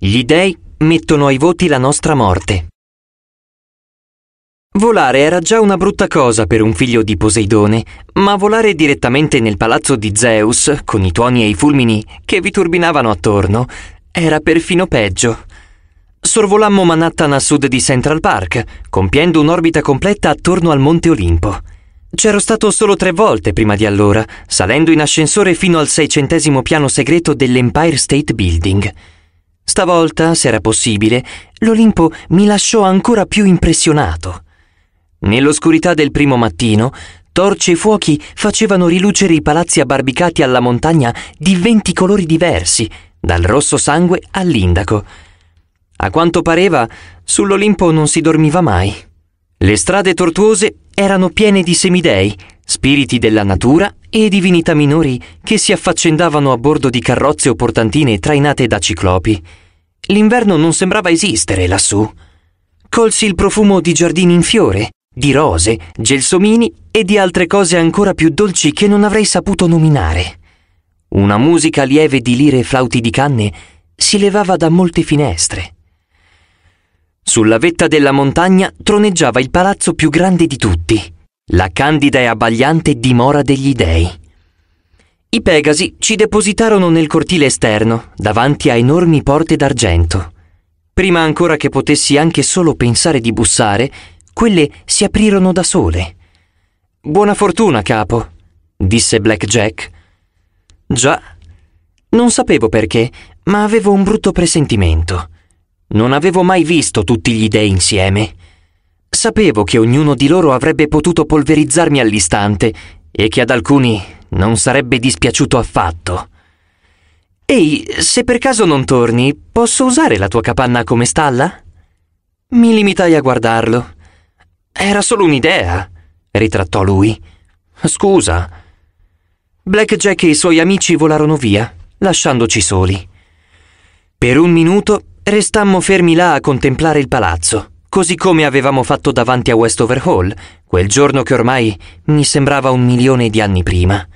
Gli dei mettono ai voti la nostra morte. Volare era già una brutta cosa per un figlio di Poseidone, ma volare direttamente nel palazzo di Zeus, con i tuoni e i fulmini che vi turbinavano attorno, era perfino peggio. Sorvolammo Manhattan a sud di Central Park, compiendo un'orbita completa attorno al Monte Olimpo. C'ero stato solo tre volte prima di allora, salendo in ascensore fino al seicentesimo piano segreto dell'Empire State Building. Stavolta, se era possibile, l'Olimpo mi lasciò ancora più impressionato. Nell'oscurità del primo mattino, torce e fuochi facevano rilucere i palazzi abbarbicati alla montagna di venti colori diversi, dal rosso sangue all'indaco. A quanto pareva, sull'Olimpo non si dormiva mai. Le strade tortuose erano piene di semidei, spiriti della natura e divinità minori che si affaccendavano a bordo di carrozze o portantine trainate da ciclopi. L'inverno non sembrava esistere lassù. Colsi il profumo di giardini in fiore, di rose, gelsomini e di altre cose ancora più dolci che non avrei saputo nominare. Una musica lieve di lire e flauti di canne si levava da molte finestre. Sulla vetta della montagna troneggiava il palazzo più grande di tutti la candida e abbagliante dimora degli dei. I Pegasi ci depositarono nel cortile esterno, davanti a enormi porte d'argento. Prima ancora che potessi anche solo pensare di bussare, quelle si aprirono da sole. Buona fortuna, capo, disse Black Jack. Già, non sapevo perché, ma avevo un brutto presentimento. Non avevo mai visto tutti gli dei insieme. Sapevo che ognuno di loro avrebbe potuto polverizzarmi all'istante e che ad alcuni non sarebbe dispiaciuto affatto. Ehi, se per caso non torni, posso usare la tua capanna come stalla? Mi limitai a guardarlo. Era solo un'idea, ritrattò lui. Scusa. Blackjack e i suoi amici volarono via, lasciandoci soli. Per un minuto restammo fermi là a contemplare il palazzo così come avevamo fatto davanti a Westover Hall, quel giorno che ormai mi sembrava un milione di anni prima.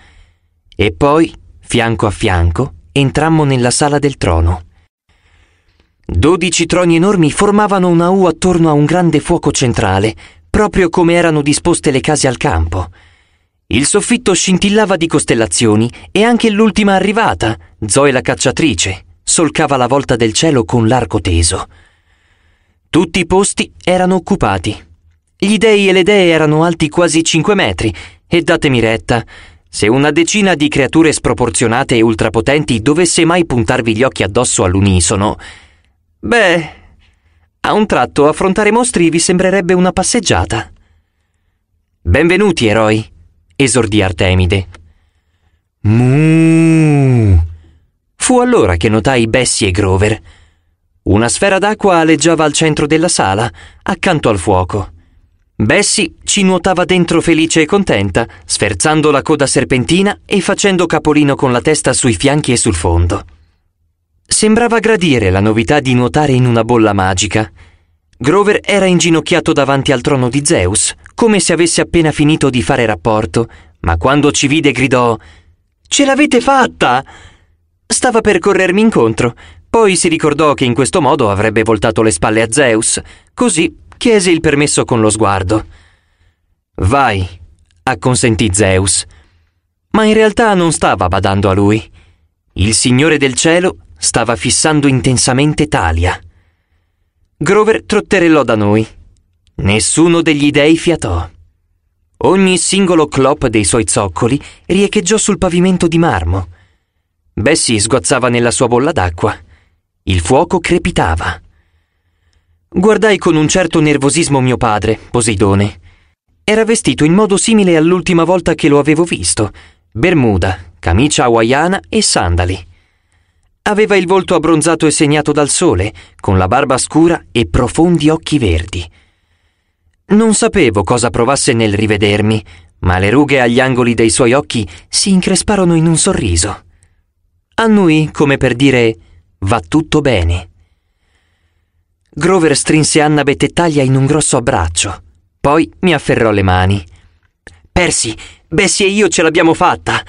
E poi, fianco a fianco, entrammo nella sala del trono. Dodici troni enormi formavano una U attorno a un grande fuoco centrale, proprio come erano disposte le case al campo. Il soffitto scintillava di costellazioni e anche l'ultima arrivata, Zoe la cacciatrice, solcava la volta del cielo con l'arco teso. Tutti i posti erano occupati. Gli dei e le dee erano alti quasi 5 metri e datemi retta, se una decina di creature sproporzionate e ultrapotenti dovesse mai puntarvi gli occhi addosso all'unisono, beh, a un tratto affrontare mostri vi sembrerebbe una passeggiata. Benvenuti, eroi, esordì Artemide. Muuuu. Fu allora che notai Bessie e Grover. Una sfera d'acqua aleggiava al centro della sala, accanto al fuoco. Bessie ci nuotava dentro felice e contenta, sferzando la coda serpentina e facendo capolino con la testa sui fianchi e sul fondo. Sembrava gradire la novità di nuotare in una bolla magica. Grover era inginocchiato davanti al trono di Zeus, come se avesse appena finito di fare rapporto, ma quando ci vide gridò Ce l'avete fatta! Stava per corrermi incontro, poi si ricordò che in questo modo avrebbe voltato le spalle a Zeus, così chiese il permesso con lo sguardo. Vai, acconsentì Zeus. Ma in realtà non stava badando a lui. Il Signore del Cielo stava fissando intensamente Talia. Grover trotterellò da noi. Nessuno degli dei fiatò. Ogni singolo clop dei suoi zoccoli riecheggiò sul pavimento di marmo. Bessie sguazzava nella sua bolla d'acqua. Il fuoco crepitava. Guardai con un certo nervosismo mio padre, Poseidone. Era vestito in modo simile all'ultima volta che lo avevo visto. Bermuda, camicia hawaiana e sandali. Aveva il volto abbronzato e segnato dal sole, con la barba scura e profondi occhi verdi. Non sapevo cosa provasse nel rivedermi, ma le rughe agli angoli dei suoi occhi si incresparono in un sorriso. Annui come per dire Va tutto bene. Grover strinse Anna Bettettaglia in un grosso abbraccio. Poi mi afferrò le mani. Percy, Bessie e io ce l'abbiamo fatta,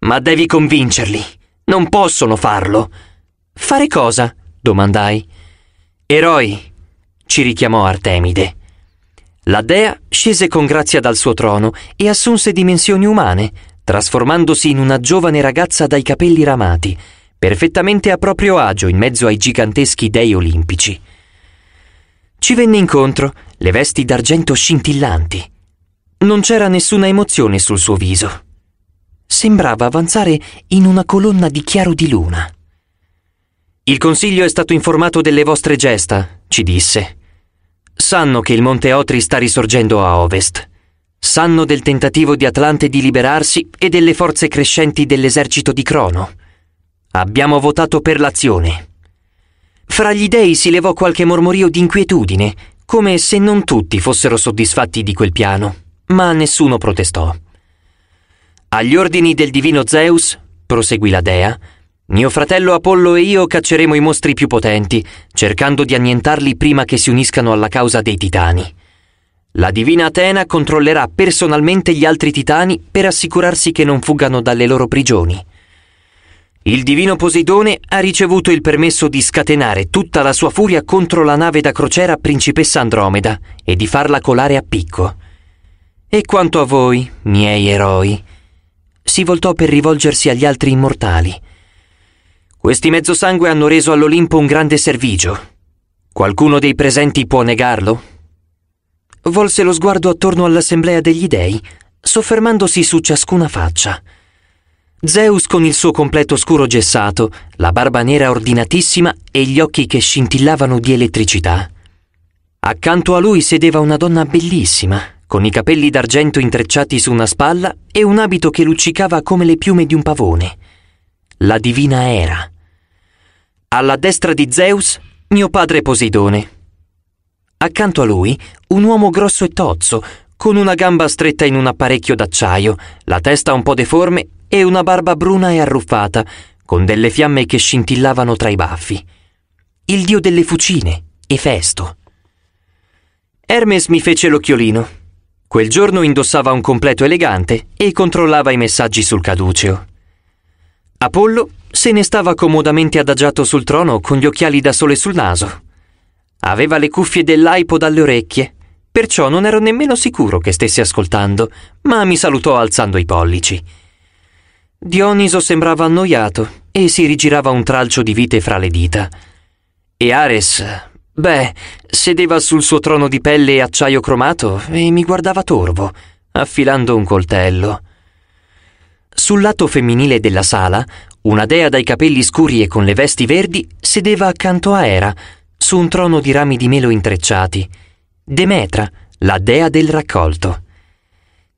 ma devi convincerli. Non possono farlo. Fare cosa? domandai. Eroi, ci richiamò Artemide. La dea scese con grazia dal suo trono e assunse dimensioni umane, trasformandosi in una giovane ragazza dai capelli ramati perfettamente a proprio agio in mezzo ai giganteschi dei olimpici. Ci venne incontro, le vesti d'argento scintillanti. Non c'era nessuna emozione sul suo viso. Sembrava avanzare in una colonna di chiaro di luna. Il consiglio è stato informato delle vostre gesta, ci disse. Sanno che il Monte Otri sta risorgendo a ovest. Sanno del tentativo di Atlante di liberarsi e delle forze crescenti dell'esercito di Crono. Abbiamo votato per l'azione. Fra gli dei si levò qualche mormorio di inquietudine, come se non tutti fossero soddisfatti di quel piano, ma nessuno protestò. Agli ordini del divino Zeus, proseguì la dea, mio fratello Apollo e io cacceremo i mostri più potenti, cercando di annientarli prima che si uniscano alla causa dei titani. La divina Atena controllerà personalmente gli altri titani per assicurarsi che non fuggano dalle loro prigioni il divino Poseidone ha ricevuto il permesso di scatenare tutta la sua furia contro la nave da crociera Principessa Andromeda e di farla colare a picco. E quanto a voi, miei eroi, si voltò per rivolgersi agli altri immortali. Questi mezzosangue hanno reso all'Olimpo un grande servigio. Qualcuno dei presenti può negarlo? Volse lo sguardo attorno all'assemblea degli dei, soffermandosi su ciascuna faccia. Zeus con il suo completo scuro gessato, la barba nera ordinatissima e gli occhi che scintillavano di elettricità. Accanto a lui sedeva una donna bellissima, con i capelli d'argento intrecciati su una spalla e un abito che luccicava come le piume di un pavone. La divina Era. Alla destra di Zeus, mio padre Poseidone. Accanto a lui, un uomo grosso e tozzo, con una gamba stretta in un apparecchio d'acciaio, la testa un po' deforme e una barba bruna e arruffata, con delle fiamme che scintillavano tra i baffi. Il dio delle fucine, Efesto. Hermes mi fece l'occhiolino. Quel giorno indossava un completo elegante e controllava i messaggi sul caduceo. Apollo se ne stava comodamente adagiato sul trono con gli occhiali da sole sul naso. Aveva le cuffie dell'aipo dalle orecchie, perciò non ero nemmeno sicuro che stesse ascoltando, ma mi salutò alzando i pollici. Dioniso sembrava annoiato e si rigirava un tralcio di vite fra le dita. E Ares, beh, sedeva sul suo trono di pelle e acciaio cromato e mi guardava torvo, affilando un coltello. Sul lato femminile della sala, una dea dai capelli scuri e con le vesti verdi sedeva accanto a Era, su un trono di rami di melo intrecciati. Demetra, la dea del raccolto.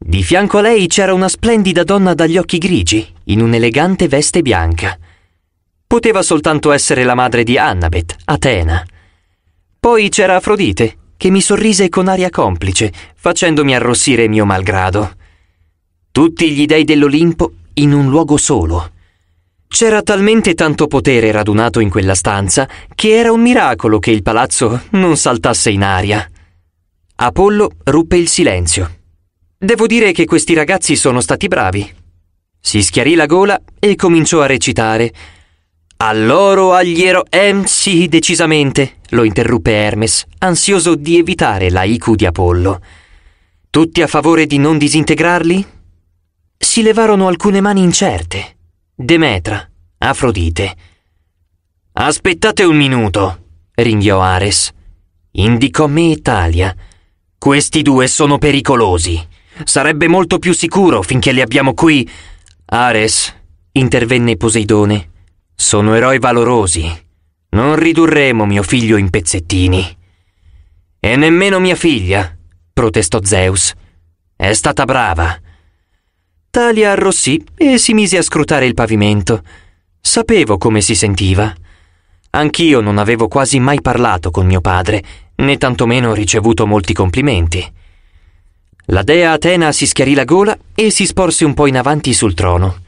Di fianco a lei c'era una splendida donna dagli occhi grigi, in un'elegante veste bianca. Poteva soltanto essere la madre di Annabeth, Atena. Poi c'era Afrodite, che mi sorrise con aria complice, facendomi arrossire mio malgrado. Tutti gli dei dell'Olimpo in un luogo solo. C'era talmente tanto potere radunato in quella stanza che era un miracolo che il palazzo non saltasse in aria. Apollo ruppe il silenzio. Devo dire che questi ragazzi sono stati bravi. Si schiarì la gola e cominciò a recitare. A loro agliero em sì, decisamente, lo interruppe Hermes, ansioso di evitare la IQ di Apollo. Tutti a favore di non disintegrarli? Si levarono alcune mani incerte. Demetra, Afrodite. Aspettate un minuto, ringhiò Ares. Indicò me e Talia. Questi due sono pericolosi. Sarebbe molto più sicuro finché li abbiamo qui. Ares, intervenne Poseidone, sono eroi valorosi. Non ridurremo mio figlio in pezzettini. E nemmeno mia figlia, protestò Zeus. È stata brava. Talia arrossì e si mise a scrutare il pavimento. Sapevo come si sentiva. Anch'io non avevo quasi mai parlato con mio padre, né tantomeno ricevuto molti complimenti. La dea Atena si schiarì la gola e si sporse un po' in avanti sul trono.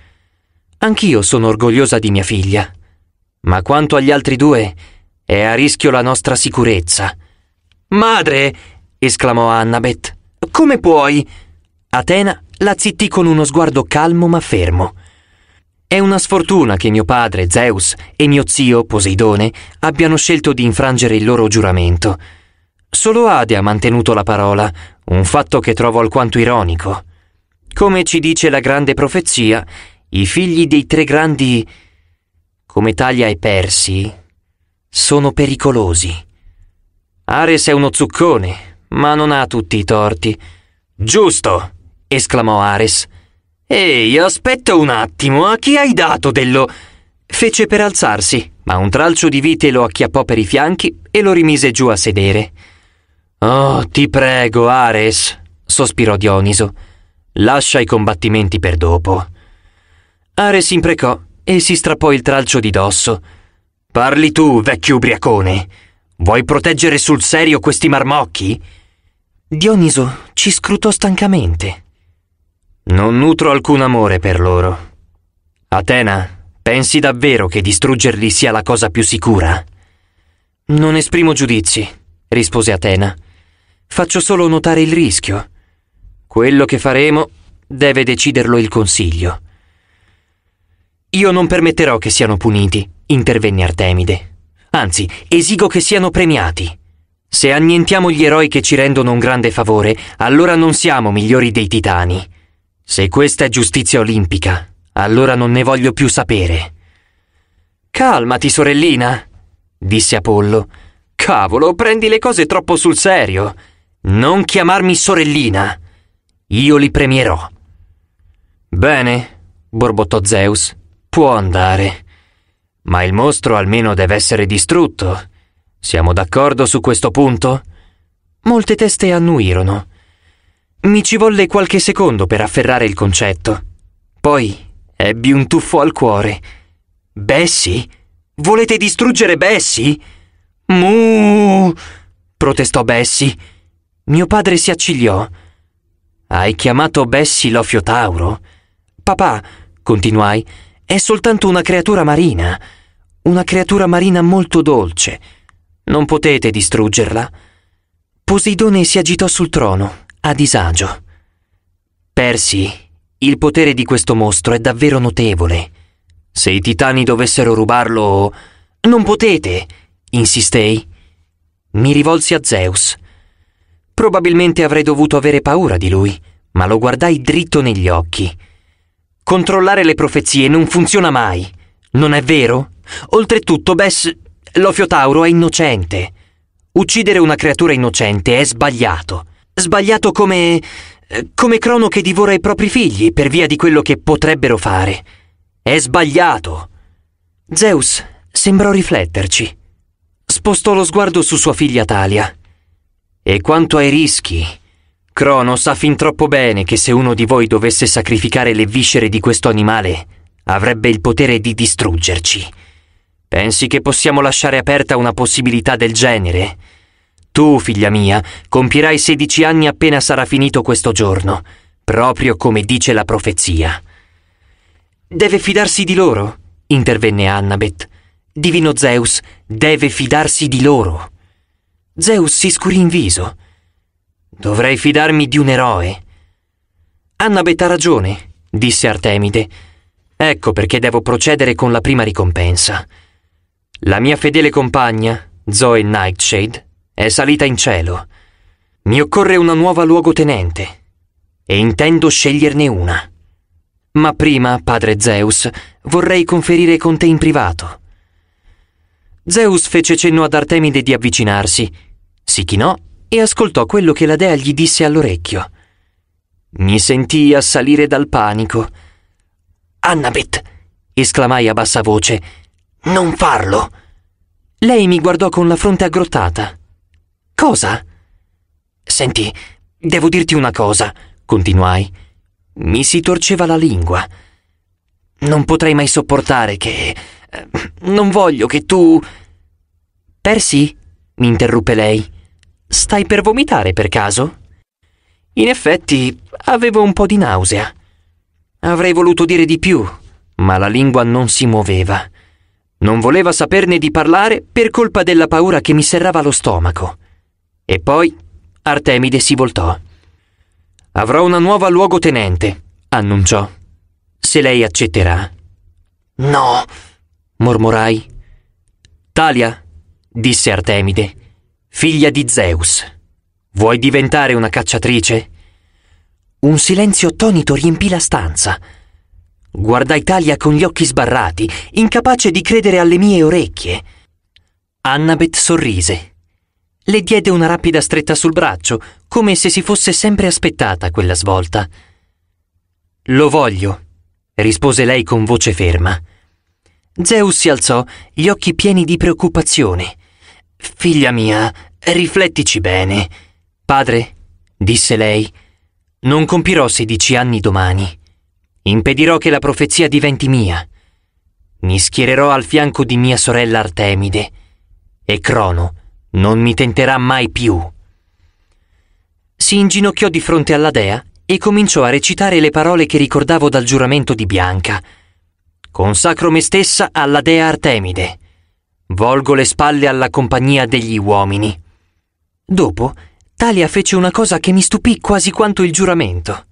Anch'io sono orgogliosa di mia figlia. Ma quanto agli altri due, è a rischio la nostra sicurezza. Madre! esclamò Annabeth. Come puoi? Atena la zittì con uno sguardo calmo ma fermo. È una sfortuna che mio padre, Zeus, e mio zio, Poseidone, abbiano scelto di infrangere il loro giuramento. Solo Ade ha mantenuto la parola, un fatto che trovo alquanto ironico. Come ci dice la grande profezia, i figli dei tre grandi, come Taglia e Persi, sono pericolosi. Ares è uno zuccone, ma non ha tutti i torti. Giusto! esclamò Ares. Ehi, aspetta un attimo, a chi hai dato dello... fece per alzarsi, ma un tralcio di vite lo acchiappò per i fianchi e lo rimise giù a sedere. Oh, ti prego, Ares, sospirò Dioniso. Lascia i combattimenti per dopo. Ares imprecò e si strappò il tralcio di dosso. Parli tu, vecchio ubriacone. Vuoi proteggere sul serio questi marmocchi? Dioniso ci scrutò stancamente. Non nutro alcun amore per loro. Atena, pensi davvero che distruggerli sia la cosa più sicura? Non esprimo giudizi, rispose Atena. Faccio solo notare il rischio. Quello che faremo deve deciderlo il Consiglio. Io non permetterò che siano puniti, intervenne Artemide. Anzi, esigo che siano premiati. Se annientiamo gli eroi che ci rendono un grande favore, allora non siamo migliori dei titani. Se questa è giustizia olimpica, allora non ne voglio più sapere. Calmati, sorellina, disse Apollo. Cavolo, prendi le cose troppo sul serio. Non chiamarmi sorellina. Io li premierò. Bene, borbottò Zeus, può andare. Ma il mostro almeno deve essere distrutto. Siamo d'accordo su questo punto? Molte teste annuirono. Mi ci volle qualche secondo per afferrare il concetto. Poi ebbi un tuffo al cuore. Bessie? Volete distruggere Bessie? Mu! protestò Bessie mio padre si accigliò. Hai chiamato Bessie l'Ofiotauro? Papà, continuai, è soltanto una creatura marina, una creatura marina molto dolce. Non potete distruggerla. Poseidone si agitò sul trono, a disagio. Persi, il potere di questo mostro è davvero notevole. Se i titani dovessero rubarlo... Non potete, insistei. Mi rivolsi a Zeus. Probabilmente avrei dovuto avere paura di lui, ma lo guardai dritto negli occhi. Controllare le profezie non funziona mai, non è vero? Oltretutto, Bess, l'Ofiotauro è innocente. Uccidere una creatura innocente è sbagliato. Sbagliato come... come Crono che divora i propri figli per via di quello che potrebbero fare. È sbagliato. Zeus sembrò rifletterci. Spostò lo sguardo su sua figlia Talia. E quanto ai rischi, Crono sa fin troppo bene che se uno di voi dovesse sacrificare le viscere di questo animale, avrebbe il potere di distruggerci. Pensi che possiamo lasciare aperta una possibilità del genere? Tu, figlia mia, compirai 16 anni appena sarà finito questo giorno, proprio come dice la profezia. Deve fidarsi di loro, intervenne Annabeth. Divino Zeus, deve fidarsi di loro. Zeus si scurì in viso. Dovrei fidarmi di un eroe. Annabeth ha ragione, disse Artemide. Ecco perché devo procedere con la prima ricompensa. La mia fedele compagna, Zoe Nightshade, è salita in cielo. Mi occorre una nuova luogotenente e intendo sceglierne una. Ma prima, padre Zeus, vorrei conferire con te in privato. Zeus fece cenno ad Artemide di avvicinarsi, si chinò e ascoltò quello che la dea gli disse all'orecchio. Mi sentii assalire dal panico. Annabeth, esclamai a bassa voce, non farlo. Lei mi guardò con la fronte aggrottata. Cosa? Senti, devo dirti una cosa, continuai. Mi si torceva la lingua. Non potrei mai sopportare che Ehm, non voglio che tu... Percy? mi interruppe lei. Stai per vomitare per caso? In effetti avevo un po' di nausea. Avrei voluto dire di più, ma la lingua non si muoveva. Non voleva saperne di parlare per colpa della paura che mi serrava lo stomaco. E poi Artemide si voltò. Avrò una nuova luogotenente, annunciò. Se lei accetterà. No, mormorai. Talia, disse Artemide, figlia di Zeus, vuoi diventare una cacciatrice? Un silenzio attonito riempì la stanza. Guardai Talia con gli occhi sbarrati, incapace di credere alle mie orecchie. Annabeth sorrise. Le diede una rapida stretta sul braccio, come se si fosse sempre aspettata quella svolta. Lo voglio, rispose lei con voce ferma. Zeus si alzò, gli occhi pieni di preoccupazione. Figlia mia, riflettici bene. Padre, disse lei, non compirò sedici anni domani. Impedirò che la profezia diventi mia. Mi schiererò al fianco di mia sorella Artemide. E Crono non mi tenterà mai più. Si inginocchiò di fronte alla dea e cominciò a recitare le parole che ricordavo dal giuramento di Bianca consacro me stessa alla dea Artemide, volgo le spalle alla compagnia degli uomini. Dopo, Talia fece una cosa che mi stupì quasi quanto il giuramento.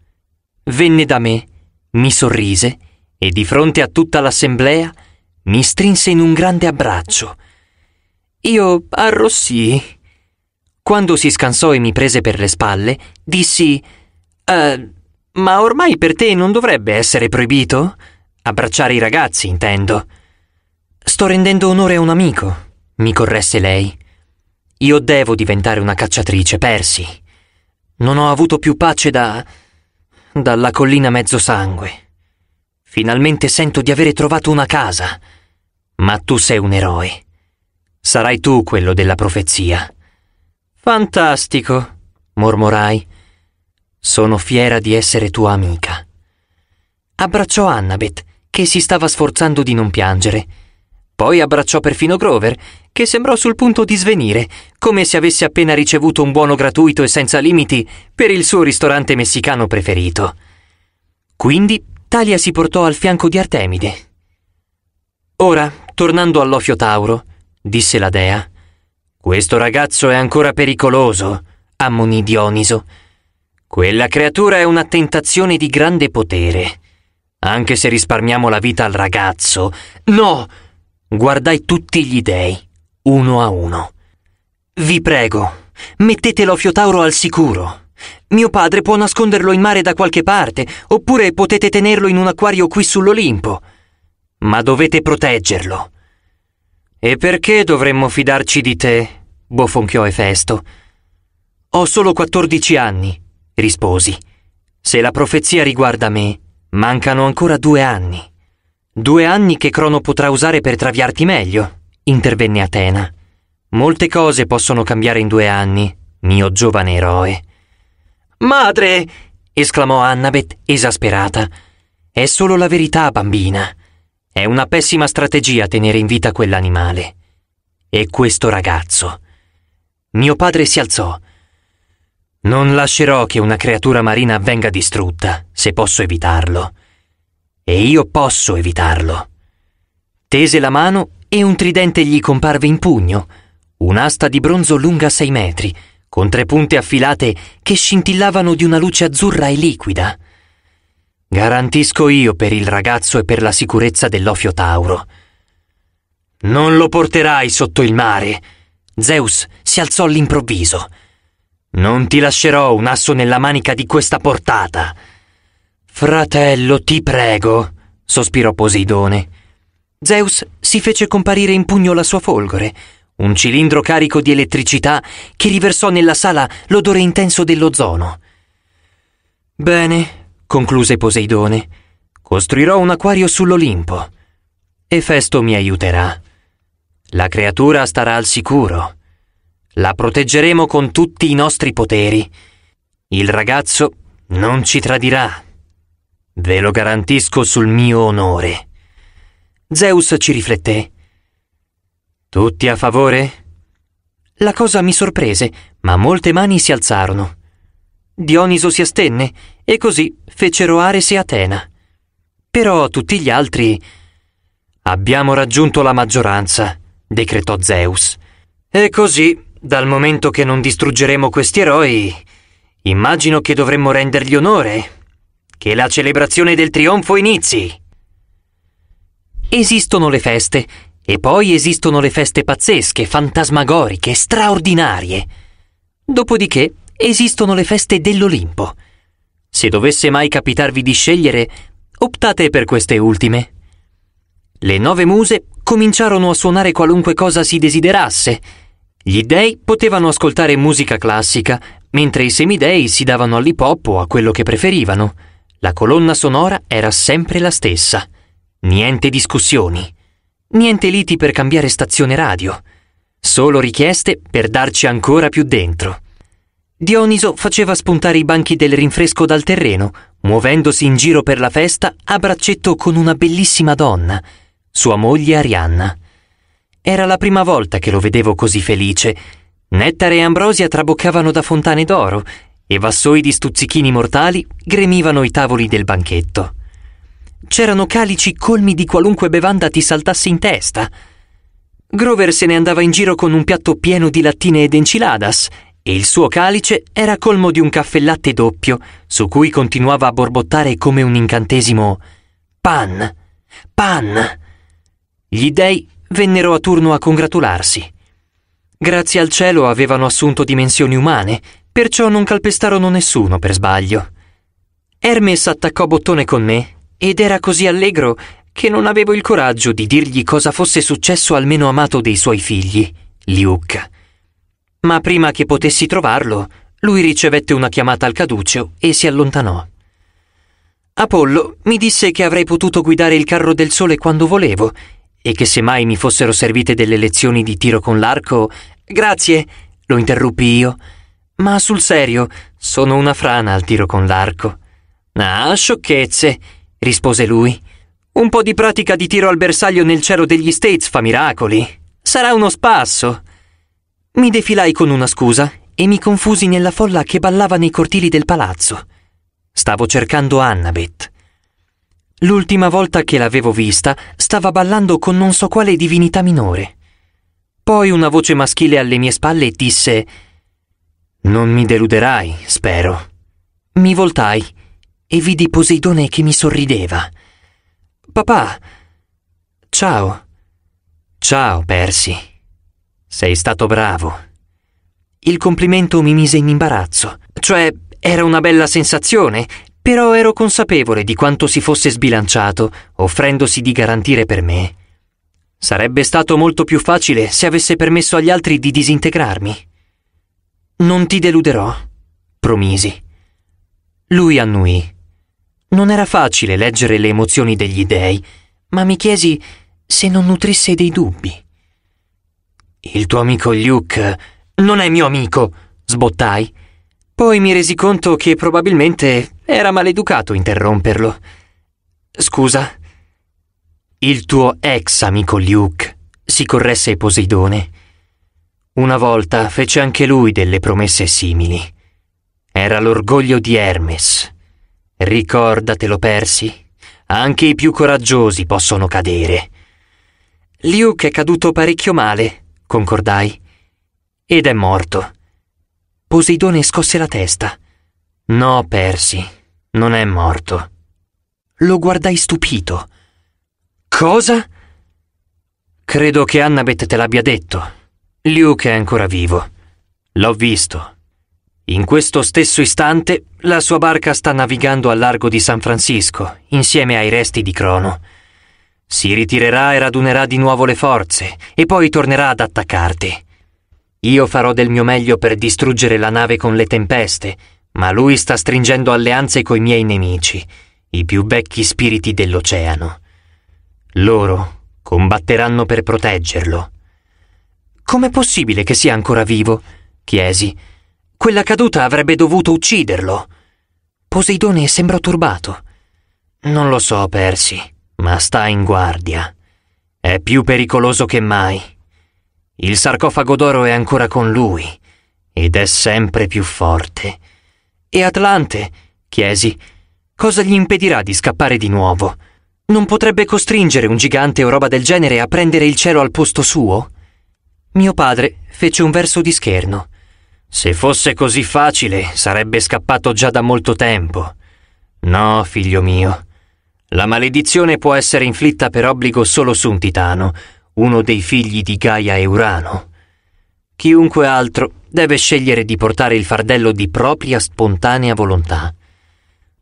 Venne da me, mi sorrise e di fronte a tutta l'assemblea mi strinse in un grande abbraccio. Io arrossii. Quando si scansò e mi prese per le spalle, dissi: eh, Ma ormai per te non dovrebbe essere proibito? Abbracciare i ragazzi, intendo. Sto rendendo onore a un amico, mi corresse lei. Io devo diventare una cacciatrice, persi. Non ho avuto più pace da... dalla collina mezzosangue. Finalmente sento di avere trovato una casa. Ma tu sei un eroe. Sarai tu quello della profezia. Fantastico, mormorai. Sono fiera di essere tua amica. Abbracciò Annabeth che si stava sforzando di non piangere. Poi abbracciò perfino Grover, che sembrò sul punto di svenire, come se avesse appena ricevuto un buono gratuito e senza limiti per il suo ristorante messicano preferito. Quindi Talia si portò al fianco di Artemide. Ora, tornando all'Ofio Tauro, disse la dea, questo ragazzo è ancora pericoloso, ammonì Dioniso. Quella creatura è una tentazione di grande potere. Anche se risparmiamo la vita al ragazzo. No! Guardai tutti gli dei, uno a uno. Vi prego, mettete l'Ofiotauro al sicuro. Mio padre può nasconderlo in mare da qualche parte, oppure potete tenerlo in un acquario qui sull'Olimpo. Ma dovete proteggerlo. E perché dovremmo fidarci di te? bofonchiò Efesto. Ho solo quattordici anni, risposi. Se la profezia riguarda me, Mancano ancora due anni. Due anni che Crono potrà usare per traviarti meglio, intervenne Atena. Molte cose possono cambiare in due anni, mio giovane eroe. Madre! esclamò Annabeth, esasperata. È solo la verità, bambina. È una pessima strategia tenere in vita quell'animale. E questo ragazzo. Mio padre si alzò, non lascerò che una creatura marina venga distrutta, se posso evitarlo. E io posso evitarlo. Tese la mano e un tridente gli comparve in pugno, un'asta di bronzo lunga sei metri, con tre punte affilate che scintillavano di una luce azzurra e liquida. Garantisco io per il ragazzo e per la sicurezza dell'Ofio Tauro. Non lo porterai sotto il mare. Zeus si alzò all'improvviso. Non ti lascerò un asso nella manica di questa portata. Fratello, ti prego, sospirò Poseidone. Zeus si fece comparire in pugno la sua folgore, un cilindro carico di elettricità che riversò nella sala l'odore intenso dell'ozono. Bene, concluse Poseidone, costruirò un acquario sull'Olimpo. Efesto mi aiuterà. La creatura starà al sicuro. La proteggeremo con tutti i nostri poteri. Il ragazzo non ci tradirà. Ve lo garantisco sul mio onore. Zeus ci rifletté. Tutti a favore? La cosa mi sorprese, ma molte mani si alzarono. Dioniso si astenne e così fecero Ares e Atena. Però tutti gli altri... Abbiamo raggiunto la maggioranza, decretò Zeus. E così dal momento che non distruggeremo questi eroi, immagino che dovremmo rendergli onore. Che la celebrazione del trionfo inizi. Esistono le feste, e poi esistono le feste pazzesche, fantasmagoriche, straordinarie. Dopodiché esistono le feste dell'Olimpo. Se dovesse mai capitarvi di scegliere, optate per queste ultime. Le nove muse cominciarono a suonare qualunque cosa si desiderasse, gli dei potevano ascoltare musica classica, mentre i semidei si davano all'hip hop o a quello che preferivano. La colonna sonora era sempre la stessa. Niente discussioni. Niente liti per cambiare stazione radio. Solo richieste per darci ancora più dentro. Dioniso faceva spuntare i banchi del rinfresco dal terreno, muovendosi in giro per la festa a braccetto con una bellissima donna, sua moglie Arianna. Era la prima volta che lo vedevo così felice. Nettare e ambrosia traboccavano da fontane d'oro e vassoi di stuzzichini mortali gremivano i tavoli del banchetto. C'erano calici colmi di qualunque bevanda ti saltasse in testa. Grover se ne andava in giro con un piatto pieno di lattine ed enchiladas e il suo calice era colmo di un caffè latte doppio, su cui continuava a borbottare come un incantesimo Pan, pan. Gli dei vennero a turno a congratularsi. Grazie al cielo avevano assunto dimensioni umane, perciò non calpestarono nessuno per sbaglio. Hermes attaccò bottone con me ed era così allegro che non avevo il coraggio di dirgli cosa fosse successo al meno amato dei suoi figli, Luke. Ma prima che potessi trovarlo, lui ricevette una chiamata al caduceo e si allontanò. Apollo mi disse che avrei potuto guidare il carro del sole quando volevo e che se mai mi fossero servite delle lezioni di tiro con l'arco, grazie, lo interruppi io. Ma sul serio, sono una frana al tiro con l'arco. Ah, sciocchezze, rispose lui. Un po' di pratica di tiro al bersaglio nel cielo degli States fa miracoli. Sarà uno spasso. Mi defilai con una scusa e mi confusi nella folla che ballava nei cortili del palazzo. Stavo cercando Annabeth. L'ultima volta che l'avevo vista stava ballando con non so quale divinità minore. Poi una voce maschile alle mie spalle disse Non mi deluderai, spero. Mi voltai e vidi Poseidone che mi sorrideva. Papà. Ciao. Ciao, Persi. Sei stato bravo. Il complimento mi mise in imbarazzo, cioè era una bella sensazione però ero consapevole di quanto si fosse sbilanciato, offrendosi di garantire per me. Sarebbe stato molto più facile se avesse permesso agli altri di disintegrarmi. Non ti deluderò, promisi. Lui annui. Non era facile leggere le emozioni degli dèi, ma mi chiesi se non nutrisse dei dubbi. Il tuo amico Luke non è mio amico, sbottai. Poi mi resi conto che probabilmente era maleducato interromperlo. Scusa? Il tuo ex amico Luke, si corresse Poseidone. Una volta fece anche lui delle promesse simili. Era l'orgoglio di Hermes. Ricordatelo, Persi. Anche i più coraggiosi possono cadere. Luke è caduto parecchio male, concordai. Ed è morto. Poseidone scosse la testa. No, Persi, non è morto. Lo guardai stupito. Cosa? Credo che Annabeth te l'abbia detto. Luke è ancora vivo. L'ho visto. In questo stesso istante la sua barca sta navigando al largo di San Francisco, insieme ai resti di Crono. Si ritirerà e radunerà di nuovo le forze, e poi tornerà ad attaccarti. Io farò del mio meglio per distruggere la nave con le tempeste, ma lui sta stringendo alleanze coi miei nemici, i più vecchi spiriti dell'oceano. Loro combatteranno per proteggerlo. Com'è possibile che sia ancora vivo? chiesi. Quella caduta avrebbe dovuto ucciderlo. Poseidone sembrò turbato. Non lo so, Persi, ma sta in guardia. È più pericoloso che mai. Il sarcofago d'oro è ancora con lui ed è sempre più forte. E Atlante, chiesi, cosa gli impedirà di scappare di nuovo? Non potrebbe costringere un gigante o roba del genere a prendere il cielo al posto suo? Mio padre fece un verso di scherno. Se fosse così facile, sarebbe scappato già da molto tempo. No, figlio mio. La maledizione può essere inflitta per obbligo solo su un titano, uno dei figli di Gaia e Urano. Chiunque altro deve scegliere di portare il fardello di propria spontanea volontà.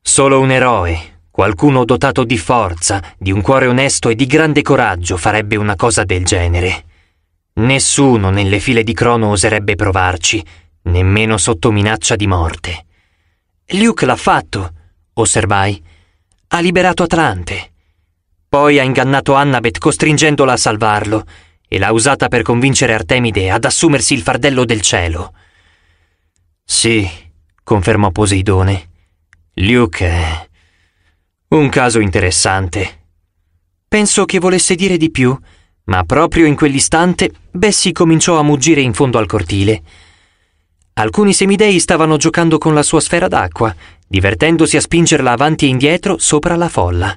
Solo un eroe, qualcuno dotato di forza, di un cuore onesto e di grande coraggio farebbe una cosa del genere. Nessuno nelle file di Crono oserebbe provarci, nemmeno sotto minaccia di morte. Luke l'ha fatto, osservai. Ha liberato Atlante. Poi ha ingannato Annabeth costringendola a salvarlo e l'ha usata per convincere Artemide ad assumersi il fardello del cielo. Sì, confermò Poseidone. Luke è un caso interessante. Penso che volesse dire di più, ma proprio in quell'istante Bessie cominciò a muggire in fondo al cortile. Alcuni semidei stavano giocando con la sua sfera d'acqua, divertendosi a spingerla avanti e indietro sopra la folla.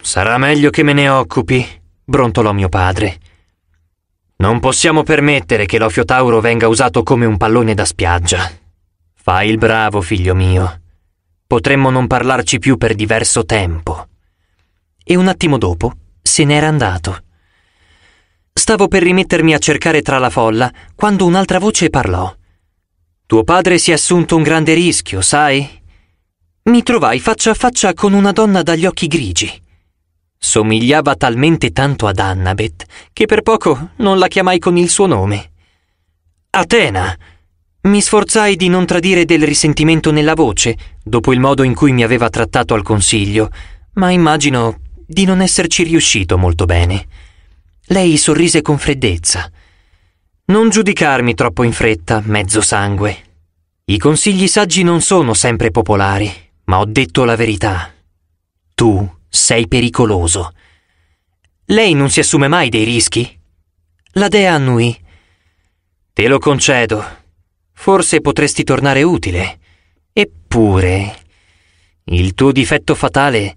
Sarà meglio che me ne occupi, brontolò mio padre. Non possiamo permettere che l'Ofiotauro venga usato come un pallone da spiaggia. Fai il bravo, figlio mio. Potremmo non parlarci più per diverso tempo. E un attimo dopo se n'era andato. Stavo per rimettermi a cercare tra la folla quando un'altra voce parlò. Tuo padre si è assunto un grande rischio, sai? Mi trovai faccia a faccia con una donna dagli occhi grigi. Somigliava talmente tanto ad Annabeth che per poco non la chiamai con il suo nome. Atena! Mi sforzai di non tradire del risentimento nella voce, dopo il modo in cui mi aveva trattato al consiglio, ma immagino di non esserci riuscito molto bene. Lei sorrise con freddezza. Non giudicarmi troppo in fretta, mezzo sangue. I consigli saggi non sono sempre popolari, ma ho detto la verità. Tu sei pericoloso. Lei non si assume mai dei rischi? La dea annui. Te lo concedo. Forse potresti tornare utile. Eppure... Il tuo difetto fatale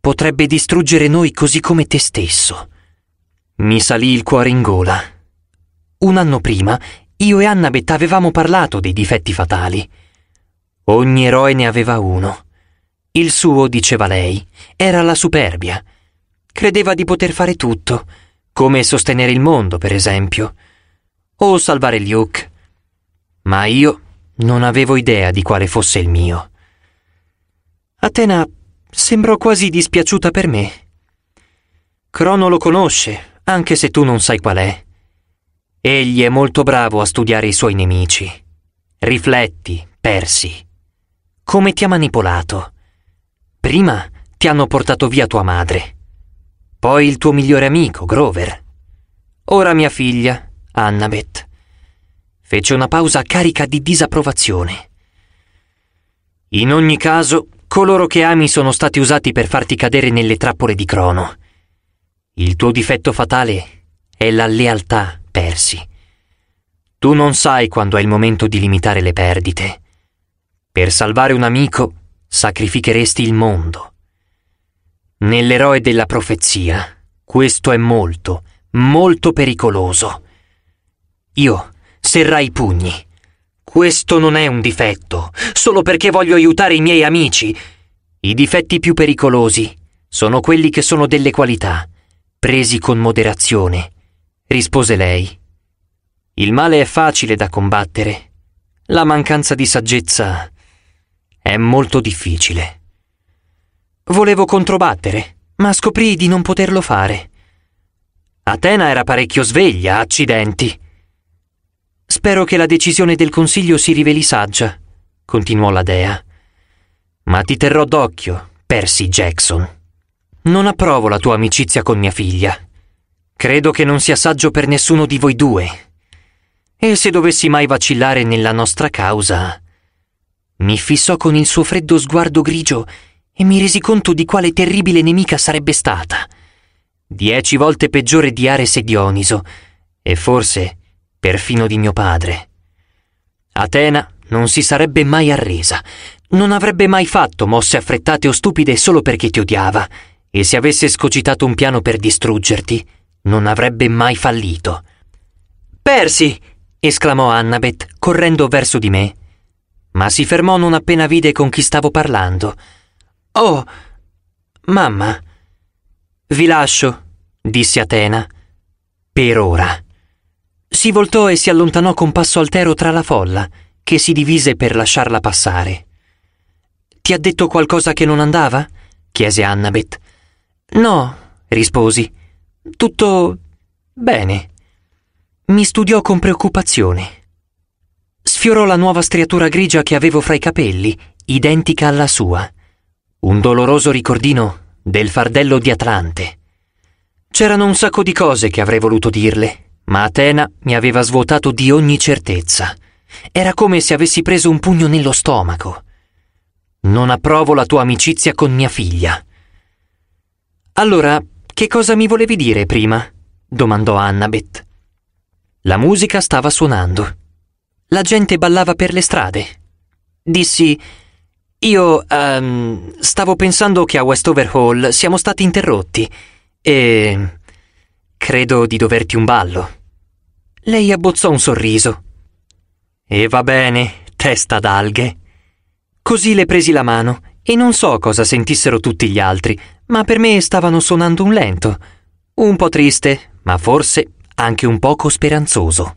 potrebbe distruggere noi così come te stesso. Mi salì il cuore in gola. Un anno prima, io e Annabeth avevamo parlato dei difetti fatali. Ogni eroe ne aveva uno. Il suo, diceva lei, era la superbia. Credeva di poter fare tutto, come sostenere il mondo, per esempio, o salvare Luke. Ma io non avevo idea di quale fosse il mio. Atena sembrò quasi dispiaciuta per me. Crono lo conosce, anche se tu non sai qual è. Egli è molto bravo a studiare i suoi nemici. Rifletti, Persi. Come ti ha manipolato? Prima ti hanno portato via tua madre, poi il tuo migliore amico, Grover. Ora mia figlia, Annabeth. Fece una pausa carica di disapprovazione. In ogni caso, coloro che ami sono stati usati per farti cadere nelle trappole di Crono. Il tuo difetto fatale è la lealtà, Persi. Tu non sai quando è il momento di limitare le perdite. Per salvare un amico sacrificheresti il mondo. Nell'eroe della profezia, questo è molto, molto pericoloso. Io serrai i pugni. Questo non è un difetto, solo perché voglio aiutare i miei amici. I difetti più pericolosi sono quelli che sono delle qualità, presi con moderazione, rispose lei. Il male è facile da combattere. La mancanza di saggezza è molto difficile. Volevo controbattere, ma scoprii di non poterlo fare. Atena era parecchio sveglia, accidenti. Spero che la decisione del Consiglio si riveli saggia, continuò la dea. Ma ti terrò d'occhio, Percy Jackson. Non approvo la tua amicizia con mia figlia. Credo che non sia saggio per nessuno di voi due. E se dovessi mai vacillare nella nostra causa, mi fissò con il suo freddo sguardo grigio e mi resi conto di quale terribile nemica sarebbe stata. Dieci volte peggiore di Ares e Dioniso, e forse perfino di mio padre. Atena non si sarebbe mai arresa, non avrebbe mai fatto mosse affrettate o stupide solo perché ti odiava, e se avesse scocitato un piano per distruggerti, non avrebbe mai fallito. Persi! esclamò Annabeth, correndo verso di me ma si fermò non appena vide con chi stavo parlando. Oh, mamma, vi lascio, disse Atena, per ora. Si voltò e si allontanò con passo altero tra la folla, che si divise per lasciarla passare. Ti ha detto qualcosa che non andava? chiese Annabeth. No, risposi. Tutto bene. Mi studiò con preoccupazione. Sfiorò la nuova striatura grigia che avevo fra i capelli, identica alla sua. Un doloroso ricordino del fardello di Atlante. C'erano un sacco di cose che avrei voluto dirle, ma Atena mi aveva svuotato di ogni certezza. Era come se avessi preso un pugno nello stomaco. Non approvo la tua amicizia con mia figlia. Allora, che cosa mi volevi dire prima? domandò Annabeth. La musica stava suonando la gente ballava per le strade. Dissi, io um, stavo pensando che a Westover Hall siamo stati interrotti e credo di doverti un ballo. Lei abbozzò un sorriso. E va bene, testa d'alghe. Così le presi la mano e non so cosa sentissero tutti gli altri, ma per me stavano suonando un lento, un po' triste, ma forse anche un poco speranzoso.